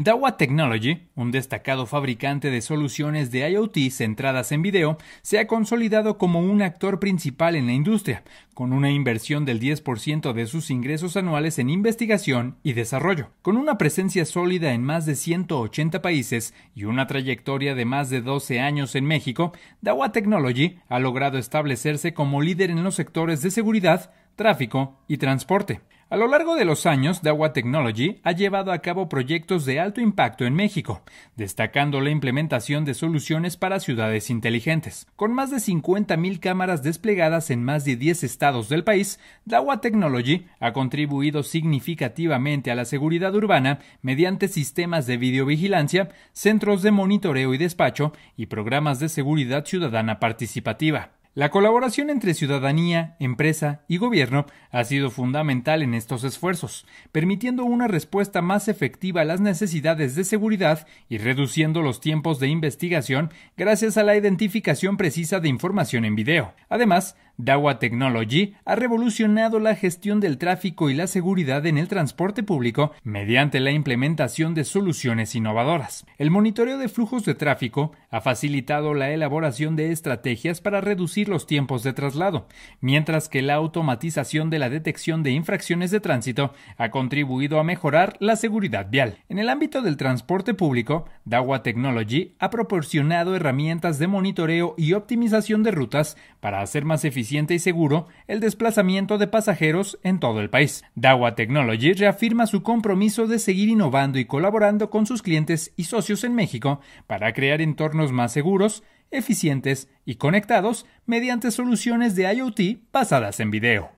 Dawa Technology, un destacado fabricante de soluciones de IoT centradas en video, se ha consolidado como un actor principal en la industria, con una inversión del 10% de sus ingresos anuales en investigación y desarrollo. Con una presencia sólida en más de 180 países y una trayectoria de más de 12 años en México, Dawa Technology ha logrado establecerse como líder en los sectores de seguridad, tráfico y transporte. A lo largo de los años, Dawa Technology ha llevado a cabo proyectos de alto impacto en México, destacando la implementación de soluciones para ciudades inteligentes. Con más de 50.000 cámaras desplegadas en más de 10 estados del país, Dawa Technology ha contribuido significativamente a la seguridad urbana mediante sistemas de videovigilancia, centros de monitoreo y despacho y programas de seguridad ciudadana participativa. La colaboración entre ciudadanía, empresa y gobierno ha sido fundamental en estos esfuerzos, permitiendo una respuesta más efectiva a las necesidades de seguridad y reduciendo los tiempos de investigación gracias a la identificación precisa de información en video. Además, Dawa Technology ha revolucionado la gestión del tráfico y la seguridad en el transporte público mediante la implementación de soluciones innovadoras. El monitoreo de flujos de tráfico ha facilitado la elaboración de estrategias para reducir los tiempos de traslado, mientras que la automatización de la detección de infracciones de tránsito ha contribuido a mejorar la seguridad vial. En el ámbito del transporte público, Dawa Technology ha proporcionado herramientas de monitoreo y optimización de rutas para hacer más eficiente y seguro el desplazamiento de pasajeros en todo el país. Dawa Technology reafirma su compromiso de seguir innovando y colaborando con sus clientes y socios en México para crear entornos más seguros, eficientes y conectados mediante soluciones de IoT basadas en video.